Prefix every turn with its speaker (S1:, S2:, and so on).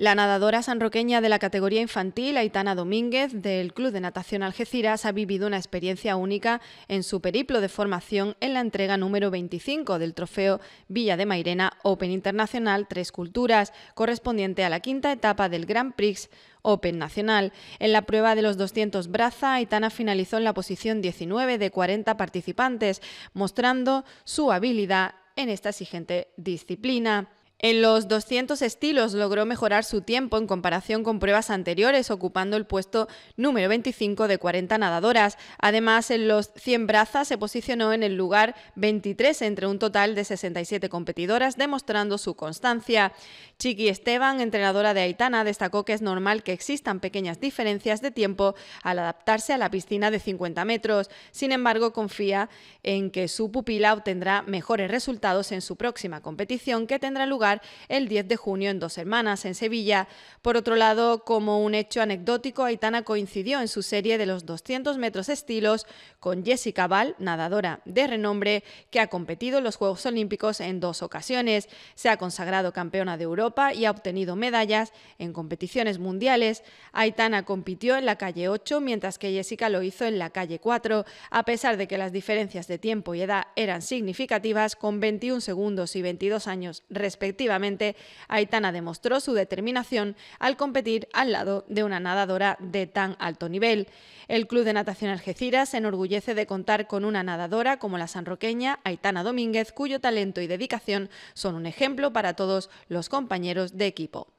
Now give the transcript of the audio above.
S1: La nadadora sanroqueña de la categoría infantil, Aitana Domínguez, del Club de Natación Algeciras, ha vivido una experiencia única en su periplo de formación en la entrega número 25 del trofeo Villa de Mairena Open Internacional Tres Culturas, correspondiente a la quinta etapa del Grand Prix Open Nacional. En la prueba de los 200 braza, Aitana finalizó en la posición 19 de 40 participantes, mostrando su habilidad en esta exigente disciplina. En los 200 estilos logró mejorar su tiempo en comparación con pruebas anteriores, ocupando el puesto número 25 de 40 nadadoras. Además, en los 100 brazas se posicionó en el lugar 23 entre un total de 67 competidoras, demostrando su constancia. Chiqui Esteban, entrenadora de Aitana, destacó que es normal que existan pequeñas diferencias de tiempo al adaptarse a la piscina de 50 metros. Sin embargo, confía en que su pupila obtendrá mejores resultados en su próxima competición que tendrá lugar el 10 de junio en dos hermanas, en Sevilla. Por otro lado, como un hecho anecdótico, Aitana coincidió en su serie de los 200 metros estilos con Jessica Val, nadadora de renombre, que ha competido en los Juegos Olímpicos en dos ocasiones. Se ha consagrado campeona de Europa y ha obtenido medallas en competiciones mundiales. Aitana compitió en la calle 8, mientras que Jessica lo hizo en la calle 4, a pesar de que las diferencias de tiempo y edad eran significativas, con 21 segundos y 22 años respectivamente Efectivamente, Aitana demostró su determinación al competir al lado de una nadadora de tan alto nivel. El Club de Natación Algeciras se enorgullece de contar con una nadadora como la sanroqueña Aitana Domínguez, cuyo talento y dedicación son un ejemplo para todos los compañeros de equipo.